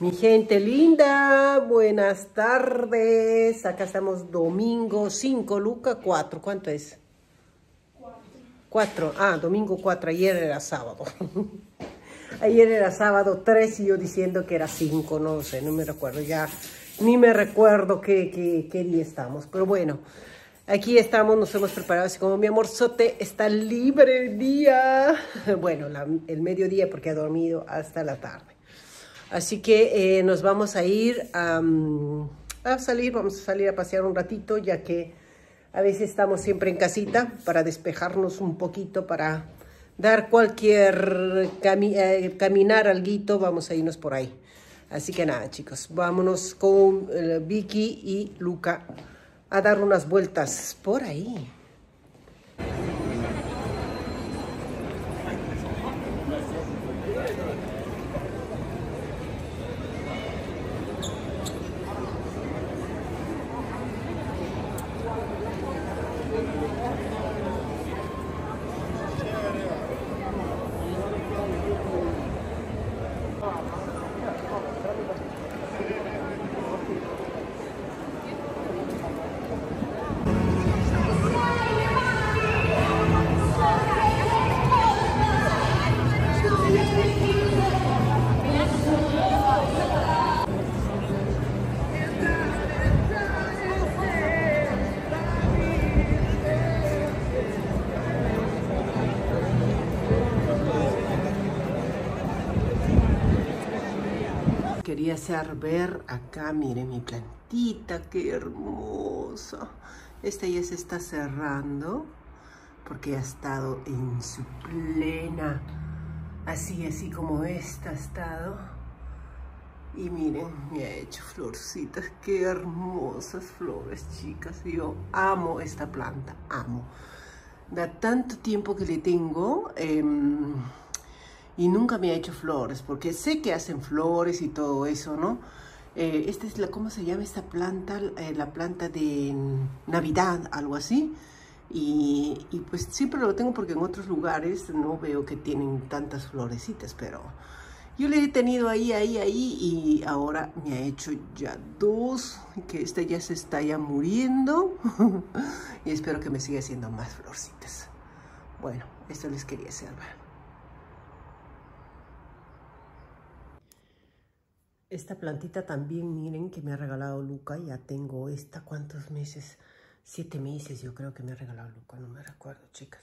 Mi gente linda, buenas tardes. Acá estamos domingo 5, Luca 4. ¿Cuánto es? 4. Ah, domingo 4. Ayer era sábado. Ayer era sábado 3 y yo diciendo que era 5. No sé, no me recuerdo ya. Ni me recuerdo qué, qué, día estamos. Pero bueno, aquí estamos, nos hemos preparado. Así como mi amorzote está libre el día. Bueno, el mediodía porque ha dormido hasta la tarde. Así que eh, nos vamos a ir a, salir, vamos a salir a pasear un ratito, ya que a veces estamos siempre en casita para despejarnos un poquito, para dar cualquier eh, caminar al caminar vamos a irnos por ahí. Así que nada, chicos, vámonos con eh, Vicky y Luca a dar unas vueltas por ahí. hacer ver acá, miren mi plantita, qué hermosa. Esta ya se está cerrando porque ha estado en su plena, así, así como esta ha estado. Y miren, me ha hecho florcitas, que hermosas flores, chicas. Yo amo esta planta, amo. Da tanto tiempo que le tengo. Em, y nunca me ha hecho flores, porque sé que hacen flores y todo eso, ¿no? Eh, esta es la, ¿cómo se llama esta planta? Eh, la planta de Navidad, algo así. Y, y, pues siempre lo tengo porque en otros lugares no veo que tienen tantas florecitas, pero yo le he tenido ahí, ahí, ahí y ahora me ha hecho ya dos, que esta ya se está ya muriendo y espero que me siga haciendo más florcitas. Bueno, esto les quería hacer Esta plantita también, miren, que me ha regalado Luca. Ya tengo esta, ¿cuántos meses? Siete meses yo creo que me ha regalado Luca, no me recuerdo, chicas.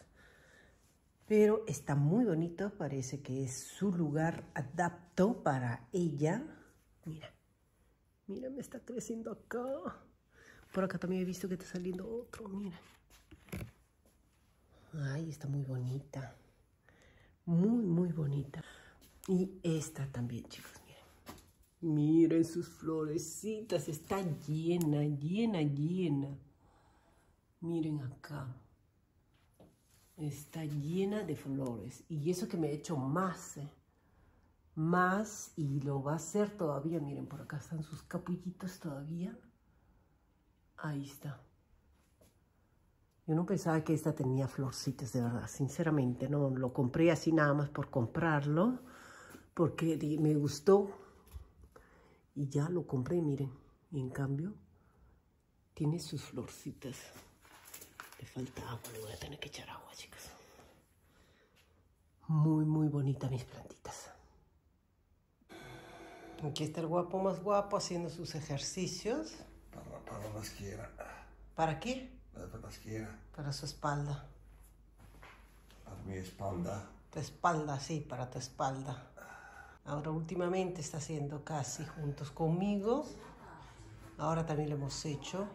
Pero está muy bonita. parece que es su lugar adapto para ella. Mira, mira, me está creciendo acá. Por acá también he visto que está saliendo otro, mira. Ay, está muy bonita. Muy, muy bonita. Y esta también, chicos. Miren sus florecitas, está llena, llena, llena. Miren acá. Está llena de flores. Y eso que me ha hecho más, eh, más y lo va a hacer todavía. Miren, por acá están sus capullitos todavía. Ahí está. Yo no pensaba que esta tenía florcitas, de verdad, sinceramente. No, lo compré así nada más por comprarlo, porque me gustó y ya lo compré, miren. Y en cambio, tiene sus florcitas. Le falta agua, le voy a tener que echar agua, chicas. Muy, muy bonita mis plantitas. Aquí está el guapo más guapo haciendo sus ejercicios. Para, para más ¿Para qué? Para la quiera. Para su espalda. Para mi espalda. Tu espalda, sí, para tu espalda. Ahora últimamente está haciendo casi juntos conmigo. Ahora también lo hemos hecho.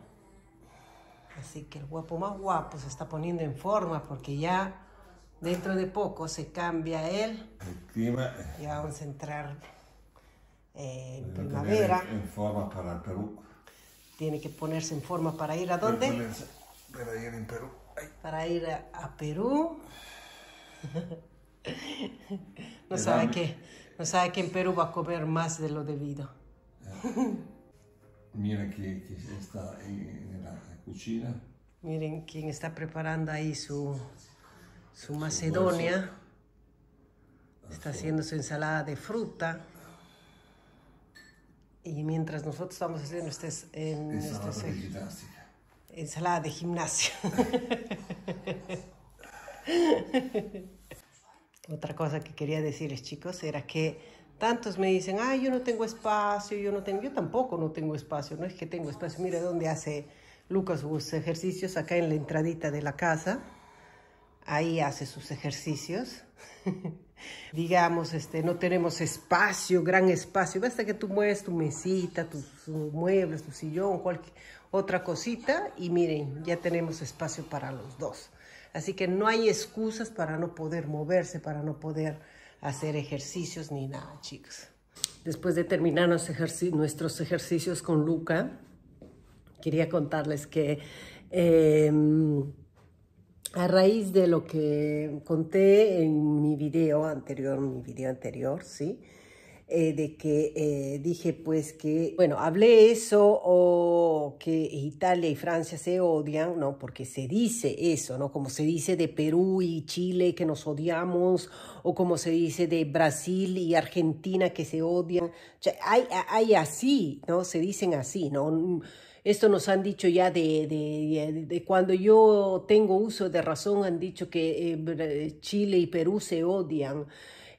Así que el guapo más guapo se está poniendo en forma porque ya dentro de poco se cambia él. El eh, Ya vamos a entrar eh, en primavera. En forma para el Perú. Tiene que ponerse en forma para ir a dónde? para ir Perú. Para ir a Perú. no sabe qué sabe que en Perú va a comer más de lo debido. mira que, está en, la cocina. Miren quién está preparando ahí su, su macedonia. Está haciendo su ensalada de fruta. Y mientras nosotros estamos haciendo este, este ensalada de Ensalada de gimnasia. Otra cosa que quería decirles, chicos, era que tantos me dicen, ay, yo no tengo espacio, yo no tengo, yo tampoco no tengo espacio, no es que tengo espacio. Mira dónde hace Lucas sus ejercicios, acá en la entradita de la casa. Ahí hace sus ejercicios. Digamos, este, no tenemos espacio, gran espacio. Basta que tú mueves tu mesita, tus muebles, tu sillón, cualquier otra cosita. Y miren, ya tenemos espacio para los dos. Así que no hay excusas para no poder moverse, para no poder hacer ejercicios ni nada, chicos. Después de terminar nuestros ejercicios con Luca, quería contarles que em, a raíz de lo que conté en mi video anterior, mi video anterior, ¿sí? Eh, de que eh, dije pues que, bueno, hablé eso o que Italia y Francia se odian, ¿no? Porque se dice eso, ¿no? Como se dice de Perú y Chile que nos odiamos o como se dice de Brasil y Argentina que se odian. hay, hay así, ¿no? Se dicen así, ¿no? Esto nos han dicho ya de, de, de, cuando yo tengo uso de razón, han dicho que eh, Chile y Perú se odian.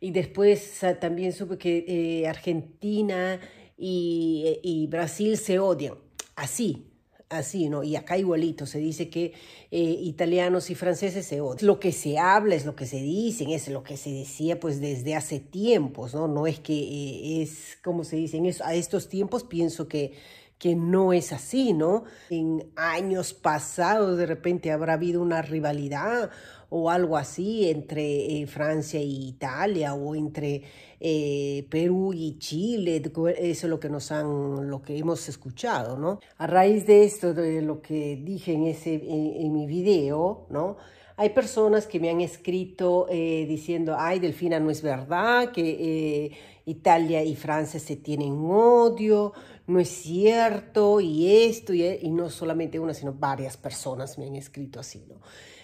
Y después también supe que eh, Argentina eh, y, Brasil se odian. Así, así, ¿no? Y acá igualito, se dice que eh, italianos y franceses se odian. Lo que se habla es lo que se dicen, es lo que se decía pues desde hace tiempos, ¿no? No es que es, como se en es, a estos tiempos pienso que que no es así, ¿no? En años pasados de repente habrá habido una rivalidad o algo así entre eh, Francia e Italia o entre eh, Perú y Chile, eso es lo que nos han, lo que hemos escuchado, ¿no? A raíz de esto, de lo que dije en, ese, en, mi video, ¿no? Hay personas que me han escrito eh, diciendo, ay, Delfina, no es verdad que Italia y Francia se tienen odio, no es cierto y esto, y, no solamente una, sino varias personas me han escrito así, ¿no?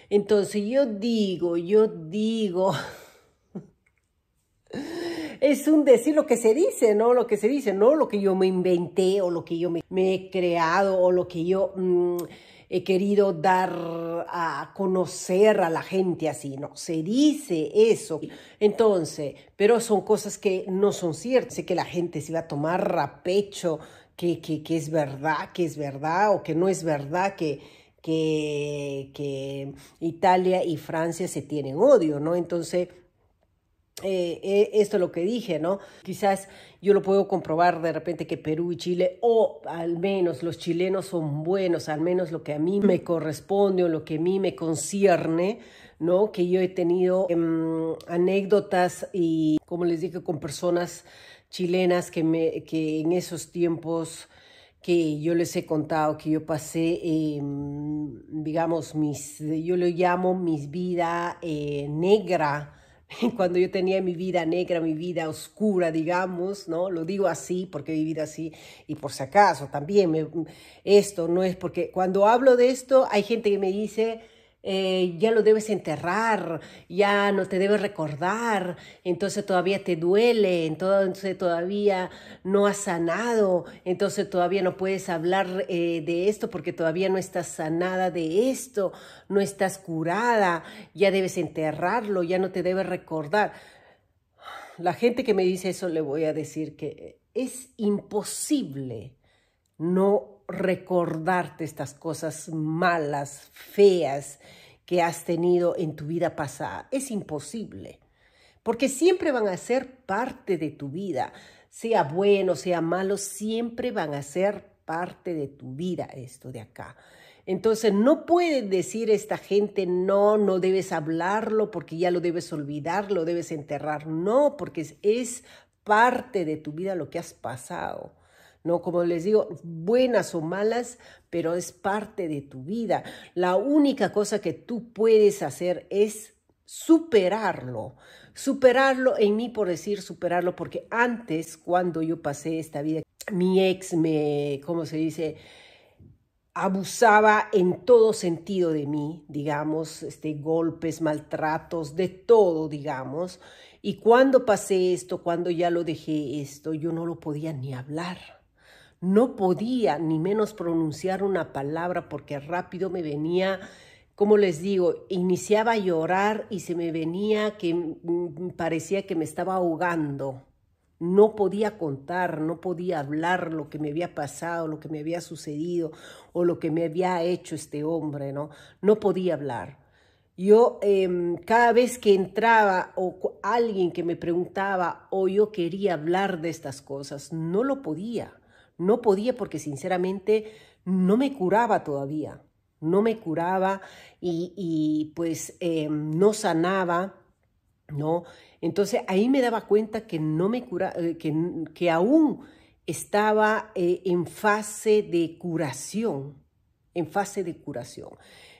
Entonces yo digo, yo digo, es un decir lo que se dice, ¿no? Lo que se dice, no lo que yo me inventé o lo que yo me, he creado o lo que yo... Mm, he querido dar a conocer a la gente así, no, se dice eso. Entonces, pero son cosas que no son ciertas, sé que la gente se va a tomar a pecho que, que, es verdad, que es verdad o que no es verdad, que, que, que Italia y Francia se tienen odio, ¿no? Entonces, eh, eh, esto es lo que dije, ¿no? Quizás yo lo puedo comprobar de repente que Perú y Chile, o al menos los chilenos son buenos, al menos lo que a mí me mm. corresponde o lo que a mí me concierne, ¿no? Que yo he tenido em, anécdotas y, como les dije, con personas chilenas que, me, que en esos tiempos que yo les he contado que yo pasé, em, digamos, mis, yo lo llamo mis vida eh, negra, cuando yo tenía mi vida negra, mi vida oscura, digamos, ¿no? Lo digo así porque he vivido así y por si acaso también me, esto no es porque cuando hablo de esto hay gente que me dice, eh, ya lo debes enterrar, ya no te debes recordar, entonces todavía te duele, entonces todavía no has sanado, entonces todavía no puedes hablar eh, de esto porque todavía no estás sanada de esto, no estás curada, ya debes enterrarlo, ya no te debes recordar. La gente que me dice eso le voy a decir que es imposible no recordarte estas cosas malas, feas que has tenido en tu vida pasada. Es imposible, porque siempre van a ser parte de tu vida. Sea bueno, sea malo, siempre van a ser parte de tu vida esto de acá. Entonces no puede decir esta gente, no, no debes hablarlo porque ya lo debes olvidar, lo debes enterrar. No, porque es parte de tu vida lo que has pasado. No, como les digo, buenas o malas, pero es parte de tu vida. La única cosa que tú puedes hacer es superarlo. Superarlo en mí por decir superarlo, porque antes, cuando yo pasé esta vida, mi ex me, ¿cómo se dice? abusaba en todo sentido de mí, digamos, este, golpes, maltratos, de todo, digamos. Y cuando pasé esto, cuando ya lo dejé esto, yo no lo podía ni hablar no podía ni menos pronunciar una palabra porque rápido me venía, como les digo, iniciaba a llorar y se me venía que mm, parecía que me estaba ahogando. No podía contar, no podía hablar lo que me había pasado, lo que me había sucedido o lo que me había hecho este hombre, ¿no? No podía hablar. Yo em, cada vez que entraba o alguien que me preguntaba o yo quería hablar de estas cosas, no lo podía. No podía porque sinceramente no me curaba todavía, no me curaba y, pues em, no sanaba, ¿no? Entonces ahí me daba cuenta que no me eh, que, aún estaba eh, en fase de curación, en fase de curación.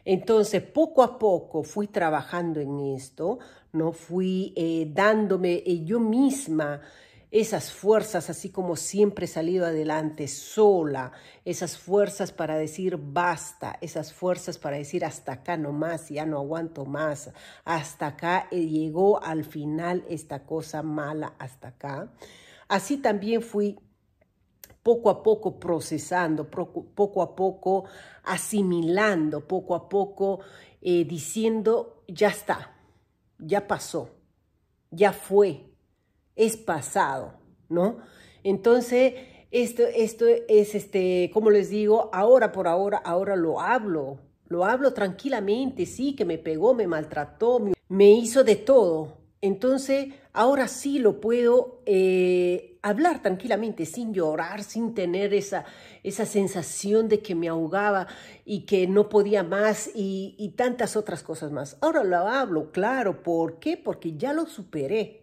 Entonces, poco a poco fui trabajando en esto, ¿no? Fui eh, dándome yo misma esas fuerzas, así como siempre he salido adelante sola, esas fuerzas para decir basta, esas fuerzas para decir hasta acá no más, ya no aguanto más, hasta acá eh, llegó al final esta cosa mala, hasta acá. Así también fui poco a poco procesando, poco a poco asimilando, poco a poco eh, diciendo, ya está, ya pasó, ya fue, es pasado, ¿no? Entonces, esto, esto es, este, como les digo, ahora por ahora, ahora lo hablo, lo hablo tranquilamente, sí, que me pegó, me maltrató, me hizo de todo. Entonces, ahora sí lo puedo eh, hablar tranquilamente, sin llorar, sin tener esa, esa sensación de que me ahogaba y que no podía más y, y tantas otras cosas más. Ahora lo hablo, claro, ¿por qué? Porque ya lo superé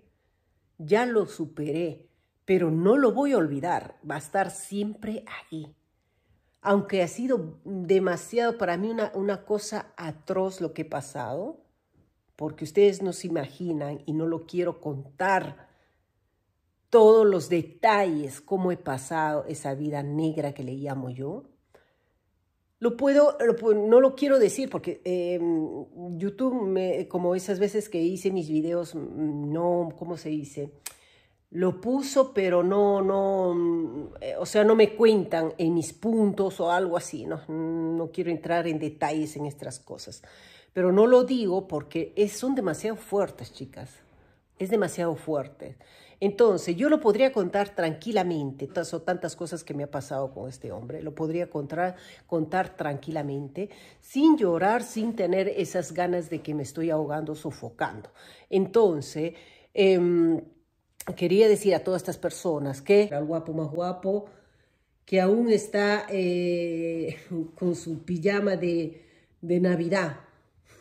ya lo superé, pero no lo voy a olvidar, va a estar siempre ahí. Aunque ha sido demasiado para mí una, una cosa atroz lo que he pasado, porque ustedes no se imaginan y no lo quiero contar todos los detalles, cómo he pasado esa vida negra que le llamo yo, lo puedo, no lo quiero decir porque em, YouTube, me, como esas veces que hice mis videos, mm, no, ¿cómo se dice? Lo puso, pero no, no, mm, eh, o sea, no me cuentan en mis puntos o algo así, ¿no? No quiero entrar en detalles en estas cosas. Pero no lo digo porque son demasiado fuertes, chicas. Es demasiado fuerte. Entonces, yo lo podría contar tranquilamente, son tantas cosas que me ha pasado con este hombre, lo podría contar, contar tranquilamente, sin llorar, sin tener esas ganas de que me estoy ahogando, sofocando. Entonces, em, quería decir a todas estas personas que al guapo más guapo, que aún está eh, con su pijama de, de Navidad.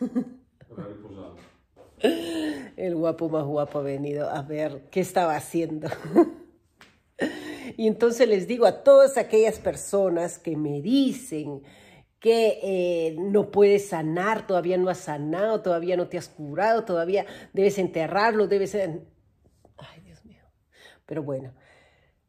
el guapo más guapo ha venido a ver qué estaba haciendo. y entonces les digo a todas aquellas personas que me dicen que eh, no puedes sanar, todavía no has sanado, todavía no te has curado, todavía debes enterrarlo, debes... Ay, Dios mío. Pero bueno,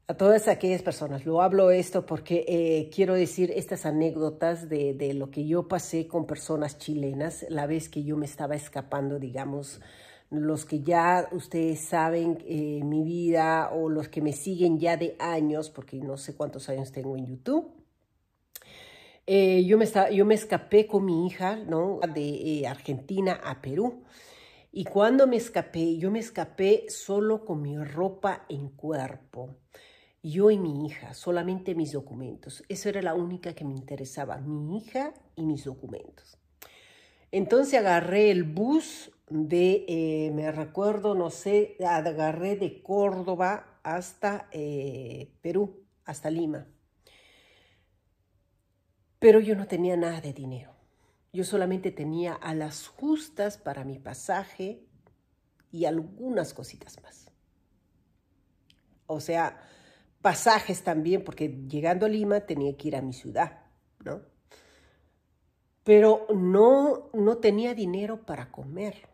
a todas aquellas personas. Lo hablo esto porque eh, quiero decir estas anécdotas de, lo que yo pasé con personas chilenas la vez que yo me estaba escapando, digamos, los que ya ustedes saben eh, mi vida o los que me siguen ya de años, porque no sé cuántos años tengo en YouTube. Eh, yo, me yo me escapé con mi hija ¿no? de eh, Argentina a Perú. Y cuando me escapé, yo me escapé solo con mi ropa en cuerpo. Yo y mi hija, solamente mis documentos. Eso era la única que me interesaba, mi hija y mis documentos. Entonces agarré el bus de, eh, me recuerdo, no sé, agarré de Córdoba hasta eh, Perú, hasta Lima. Pero yo no tenía nada de dinero. Yo solamente tenía a las justas para mi pasaje y algunas cositas más. O sea, pasajes también, porque llegando a Lima tenía que ir a mi ciudad, ¿no? Pero no, no tenía dinero para comer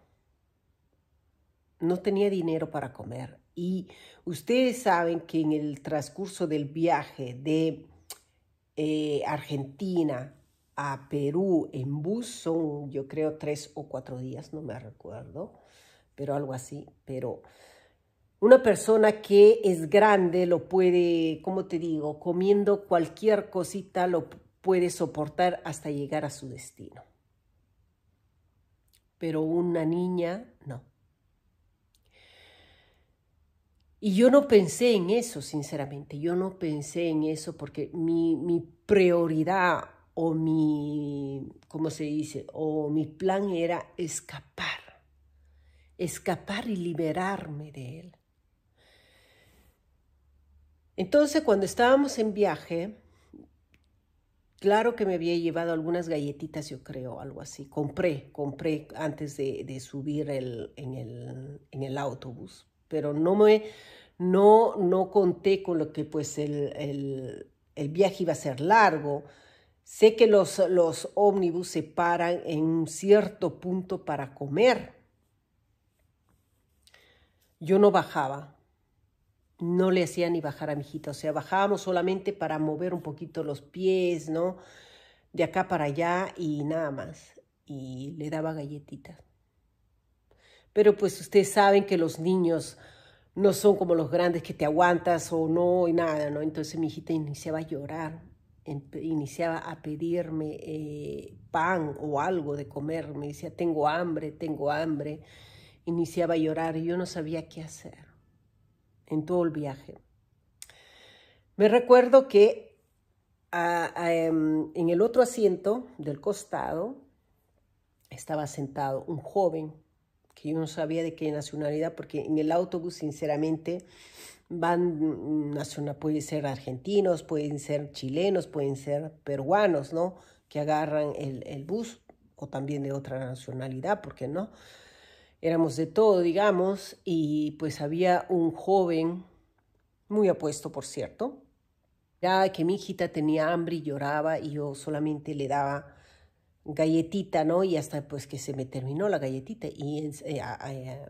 no tenía dinero para comer. Y ustedes saben que en el transcurso del viaje de eh, Argentina a Perú en bus son, yo creo, tres o cuatro días, no me recuerdo, pero algo así. Pero una persona que es grande lo puede, como te digo, comiendo cualquier cosita lo puede soportar hasta llegar a su destino. Pero una niña no. Y yo no pensé en eso, sinceramente, yo no pensé en eso porque mi, prioridad o mi, ¿cómo se dice? O mi plan era escapar, escapar y liberarme de él. Entonces, cuando estábamos en viaje, claro que me había llevado algunas galletitas, yo creo, algo así. Compré, compré antes de, subir en el autobús pero no me, no, no conté con lo que pues el, viaje iba a ser largo. Sé que los, los ómnibus se paran en un cierto punto para comer. Yo no bajaba, no le hacía ni bajar a mi hijita, o sea, bajábamos solamente para mover un poquito los pies, ¿no? De acá para allá y nada más. Y le daba galletitas. Pero pues ustedes saben que los niños no son como los grandes que te aguantas o no y nada, ¿no? Entonces mi hijita iniciaba a llorar, iniciaba a pedirme eh, pan o algo de comerme. me decía, tengo hambre, tengo hambre, iniciaba a llorar y yo no sabía qué hacer en todo el viaje. Me recuerdo que em, en el otro asiento del costado estaba sentado un joven que yo no sabía de qué nacionalidad, porque en el autobús, sinceramente, van, nacional, mm, pueden ser argentinos, pueden ser chilenos, pueden ser peruanos, ¿no? Que agarran el, el bus o también de otra nacionalidad, porque no? Éramos de todo, digamos, y pues había un joven, muy apuesto, por cierto, ya que mi hijita tenía hambre y lloraba y yo solamente le daba galletita, ¿no? Y hasta pues que se me terminó la galletita y en, eh, eh,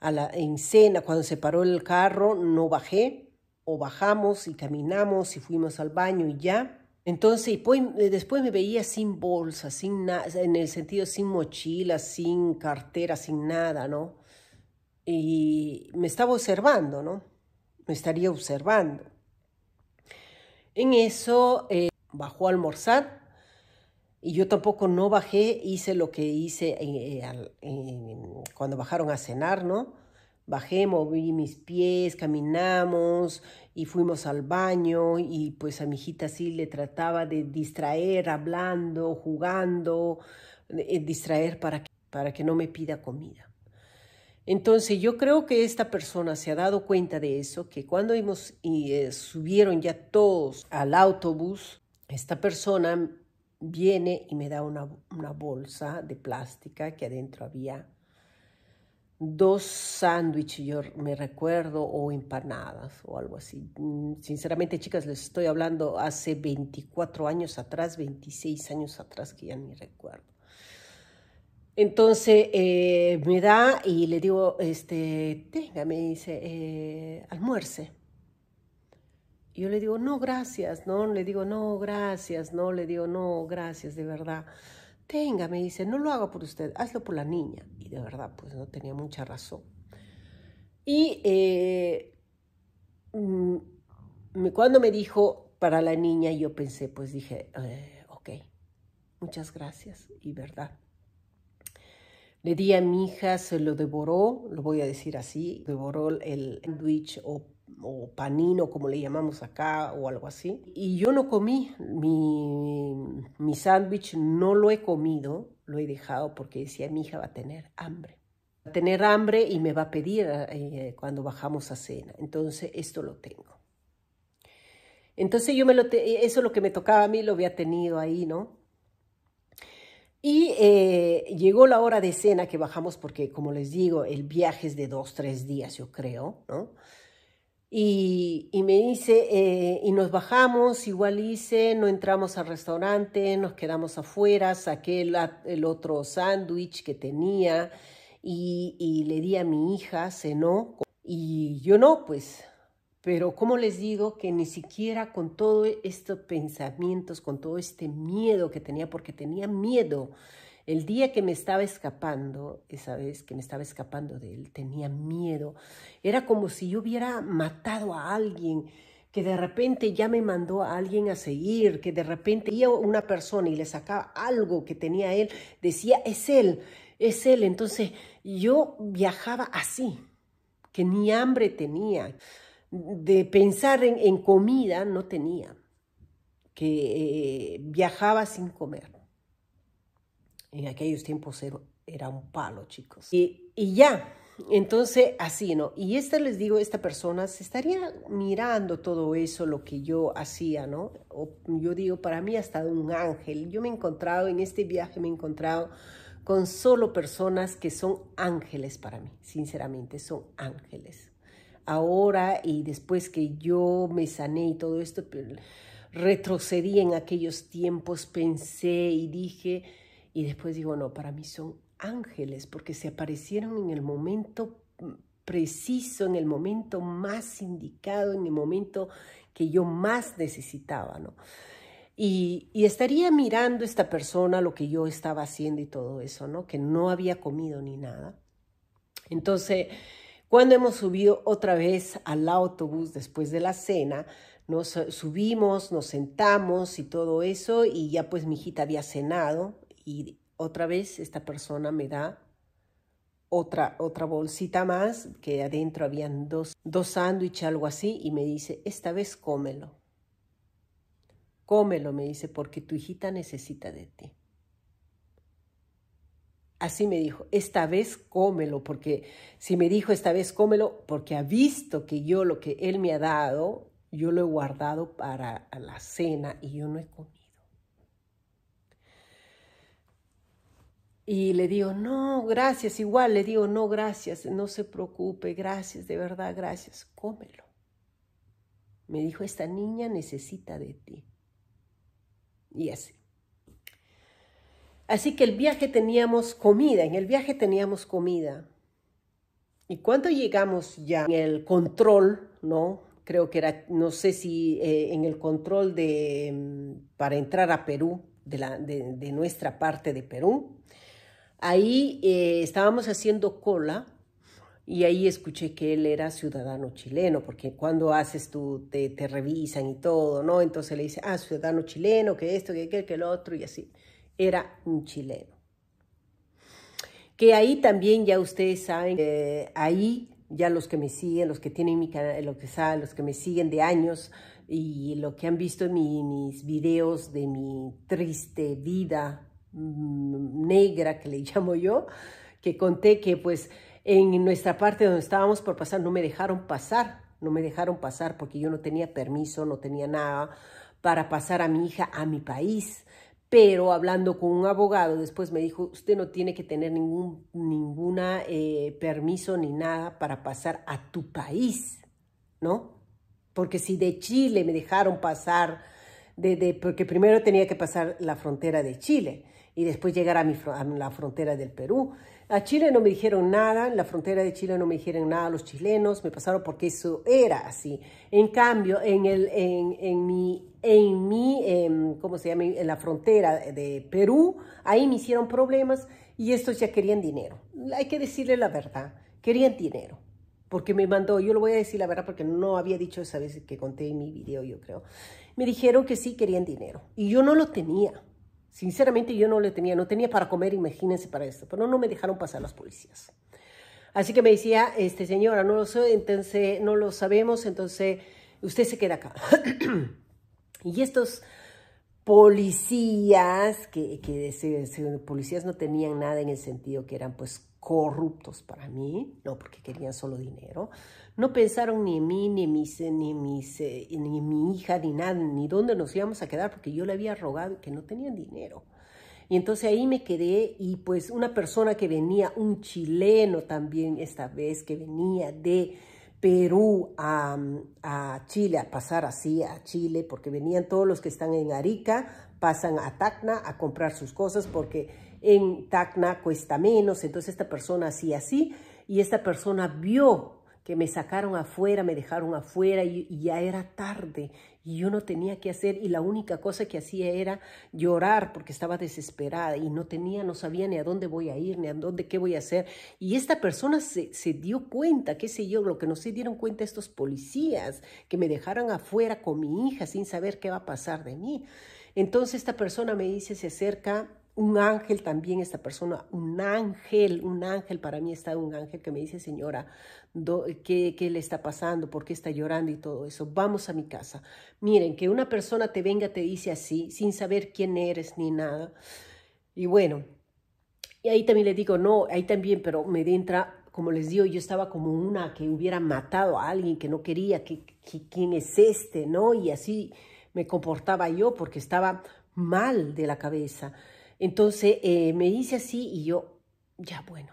a, la, en cena, cuando se paró el carro, no bajé o bajamos y caminamos y fuimos al baño y ya. Entonces, pues, eh, después me veía sin bolsa, sin nada, en el sentido sin mochila, sin cartera, sin nada, ¿no? Y me estaba observando, ¿no? Me estaría observando. En eso bajó a almorzar y yo tampoco no bajé, hice lo que hice eh, eh, cuando bajaron a cenar, ¿no? Bajé, moví mis pies, caminamos y fuimos al baño y pues a mi hijita sí le trataba de distraer hablando, jugando, eh, distraer para que, para que no me pida comida. Entonces yo creo que esta persona se ha dado cuenta de eso, que cuando y, subieron ya todos al autobús, esta persona viene y me da una, bolsa de plástica que adentro había dos sándwiches, yo me recuerdo, o empanadas o algo así. Mm, sinceramente, chicas, les estoy hablando hace 24 años atrás, 26 años atrás, que ya ni recuerdo. Entonces eh, me da y le digo, este, tenga, me dice, eh, almuerce yo le digo, no, gracias, no, le digo, no, gracias, no, le digo, no, gracias, de verdad. Tenga, me dice, no lo haga por usted, hazlo por la niña. Y de verdad, pues no tenía mucha razón. Y eh, mm, cuando me dijo para la niña, yo pensé, pues dije, eh, ok, muchas gracias, y verdad. Le di a mi hija, se lo devoró, lo voy a decir así, devoró el sándwich o o panino, como le llamamos acá, o algo así. Y yo no comí, mi, mi sándwich no lo he comido, lo he dejado porque decía, mi hija va a tener hambre. Va a tener hambre y me va a pedir eh, cuando bajamos a cena. Entonces, esto lo tengo. Entonces, yo me lo eso lo que me tocaba a mí lo había tenido ahí, ¿no? Y eh, llegó la hora de cena que bajamos porque, como les digo, el viaje es de dos, tres días, yo creo, ¿no? Y, me dice, eh, y nos bajamos, igual hice, no entramos al restaurante, nos quedamos afuera, saqué el, otro sándwich que tenía y, y le di a mi hija, cenó. Y yo no, pues pero ¿cómo les digo que ni siquiera con todos estos pensamientos, con todo este miedo que tenía, porque tenía miedo el día que me estaba escapando, esa vez que me estaba escapando de él, tenía miedo. Era como si yo hubiera matado a alguien que de repente ya me mandó a alguien a seguir, que de repente iba una persona y le sacaba algo que tenía él, decía, es él, es él. Entonces yo viajaba así, que ni hambre tenía, de pensar en, comida no tenía, que eh, viajaba sin comer. En aquellos tiempos era, un palo, chicos. Y, y ya, entonces, así, ¿no? Y esta, les digo, esta persona se estaría mirando todo eso, lo que yo hacía, ¿no? yo digo, para mí ha estado un ángel. Yo me he encontrado, en este viaje me he encontrado con solo personas que son ángeles para mí, sinceramente, son ángeles. Ahora y después que yo me sané y todo esto, retrocedí en aquellos tiempos, pensé y dije, y después digo, no, para mí son ángeles porque se aparecieron en el momento preciso, en el momento más indicado, en el momento que yo más necesitaba, ¿no? Y, y, estaría mirando esta persona lo que yo estaba haciendo y todo eso, ¿no? Que no había comido ni nada. Entonces, cuando hemos subido otra vez al autobús después de la cena, nos subimos, nos sentamos y todo eso, y ya pues mi hijita había cenado, y otra vez esta persona me da otra, otra bolsita más, que adentro habían dos, dos sándwiches, algo así, y me dice, esta vez cómelo. Cómelo, me dice, porque tu hijita necesita de ti. Así me dijo, esta vez cómelo, porque si me dijo esta vez cómelo, porque ha visto que yo lo que él me ha dado, yo lo he guardado para la cena y yo no he comido. Y le digo, no, gracias, igual le digo, no, gracias, no se preocupe, gracias, de verdad, gracias, cómelo. Me dijo, esta niña necesita de ti. Y así. Así que el viaje teníamos comida, en el viaje teníamos comida. Y cuando llegamos ya en el control, ¿no? Creo que era, no sé si eh, en el control de, mm, para entrar a Perú, de, de nuestra parte de Perú, Ahí eh, estábamos haciendo cola y ahí escuché que él era ciudadano chileno, porque cuando haces tú te, revisan y todo, ¿no? Entonces le dice, ah, ciudadano chileno, que esto, que aquel, que el otro y así. Era un chileno. Que ahí también ya ustedes saben, eh, ahí ya los que me siguen, los que tienen mi canal, los que saben, los que me siguen de años y lo que han visto en mis videos de mi triste vida negra que le llamo yo, que conté que pues en nuestra parte donde estábamos por pasar no me dejaron pasar, no me dejaron pasar porque yo no tenía permiso, no tenía nada para pasar a mi hija a mi país. Pero hablando con un abogado, después me dijo, usted no tiene que tener ningún ninguna, eh, permiso ni nada para pasar a tu país, ¿no? Porque si de Chile me dejaron pasar, porque primero tenía que pasar la frontera de Chile y después llegar a, la frontera del Perú. A Chile no me dijeron nada, en la frontera de Chile no me dijeron nada los chilenos, me pasaron porque eso era así. En cambio, en, mi, en mi em, ¿cómo se llama? En la frontera de Perú, ahí me hicieron problemas y estos ya querían dinero. Hay que decirle la verdad, querían dinero. Porque me mandó, yo lo voy a decir la verdad porque no había dicho esa vez que conté en mi video, yo creo. Me dijeron que sí querían dinero y yo no lo tenía. Sinceramente yo no le tenía, no tenía para comer, imagínense para esto, pero no me dejaron pasar las policías. Así que me decía, este señora, no lo sé, entonces no lo sabemos, entonces usted se queda acá. y estos policías, que, que policías no tenían nada en el sentido que eran pues corruptos para mí, no porque querían solo dinero, no pensaron ni en mí, ni en, mis, ni, eh, ni mi hija, ni nada, ni dónde nos íbamos a quedar, porque yo le había rogado que no tenían dinero. Y entonces ahí me quedé y pues una persona que venía, un chileno también esta vez, que venía de Perú a, a, Chile, a pasar así a Chile, porque venían todos los que están en Arica, pasan a Tacna a comprar sus cosas porque en Tacna cuesta menos, entonces esta persona hacía así y esta persona vio que me sacaron afuera, me dejaron afuera y, ya era tarde y yo no tenía que hacer y la única cosa que hacía era llorar porque estaba desesperada y no tenía, no sabía ni a dónde voy a ir, ni a dónde, qué voy a hacer. Y esta persona se, se dio cuenta, qué sé yo, lo que no se dieron cuenta estos policías que me dejaron afuera con mi hija sin saber qué va a pasar de mí. Entonces esta persona me dice, se acerca un ángel también, esta persona, un ángel, un ángel, para mí está un ángel que me dice, señora, ¿qué, ¿qué, le está pasando? ¿Por qué está llorando y todo eso? Vamos a mi casa. Miren, que una persona te venga, te dice así, sin saber quién eres ni nada. Y bueno, y ahí también le digo, no, ahí también, pero me entra, como les digo, yo estaba como una que hubiera matado a alguien que no quería, quién es este, ¿no? Y así me comportaba yo porque estaba mal de la cabeza. Entonces eh, me dice así y yo, ya bueno,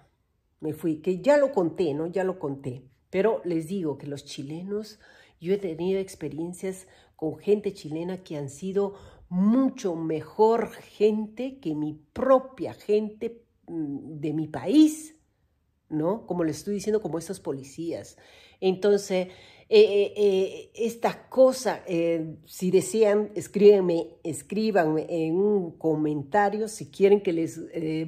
me fui, que ya lo conté, ¿no? Ya lo conté. Pero les digo que los chilenos, yo he tenido experiencias con gente chilena que han sido mucho mejor gente que mi propia gente mm, de mi país, ¿no? Como les estoy diciendo, como estos policías. Entonces, eh, eh, eh, esta cosa, si desean, escríbanme, en un comentario si quieren que les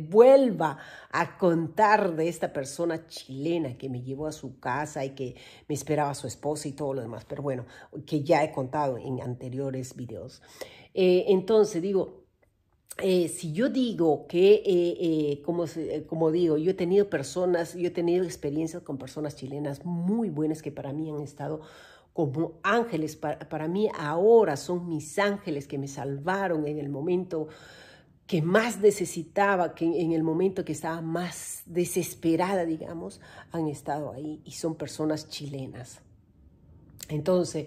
vuelva a contar de esta persona chilena que me llevó a su casa y que me esperaba su esposa y todo lo demás, pero bueno, que ya he contado en anteriores videos. entonces, digo, eh, si yo digo que, eh, eh, como, como, digo, yo he tenido personas, yo he tenido experiencias con personas chilenas muy buenas que para mí han estado como ángeles, para, para mí ahora son mis ángeles que me salvaron en el momento que más necesitaba, que en el momento que estaba más desesperada, digamos, han estado ahí y son personas chilenas. Entonces,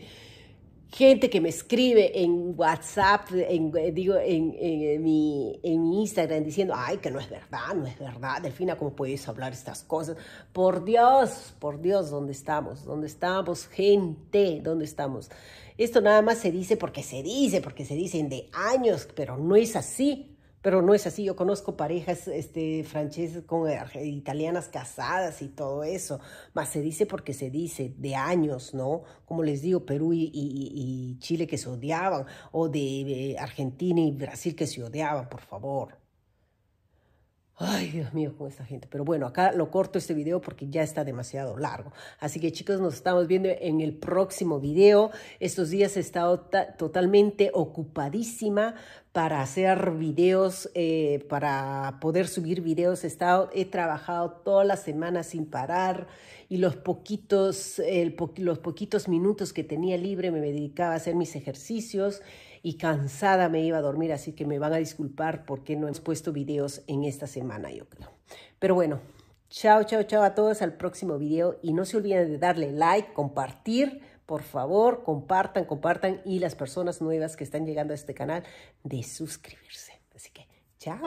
gente que me escribe en WhatsApp, en, eh, digo, en, eh, mi, en, Instagram diciendo, ay, que no es verdad, no es verdad, Delfina, ¿cómo puedes hablar estas cosas? Por Dios, por Dios, ¿dónde estamos? ¿Dónde estamos, gente? ¿Dónde estamos? Esto nada más se dice porque se dice, porque se dicen de años, pero no es así pero no es así. Yo conozco parejas este, francesas con eh, italianas casadas y todo eso, más se dice porque se dice de años, ¿no? Como les digo, Perú y, Chile que se odiaban, o de eh, Argentina y Brasil que se odiaban, por favor. Ay, Dios mío, con esta gente. Pero bueno, acá lo corto este video porque ya está demasiado largo. Así que chicos, nos estamos viendo en el próximo video. Estos días he estado totalmente ocupadísima para hacer videos, eh, para poder subir videos. He, estado, he trabajado toda la semana sin parar y los poquitos, los poquitos minutos que tenía libre me dedicaba a hacer mis ejercicios y cansada me iba a dormir, así que me van a disculpar porque no he puesto videos en esta semana, yo creo. Pero bueno, chao, chao, chao a todos, al próximo video y no se olviden de darle like, compartir, por favor, compartan, compartan y las personas nuevas que están llegando a este canal, de suscribirse. Así que, chao.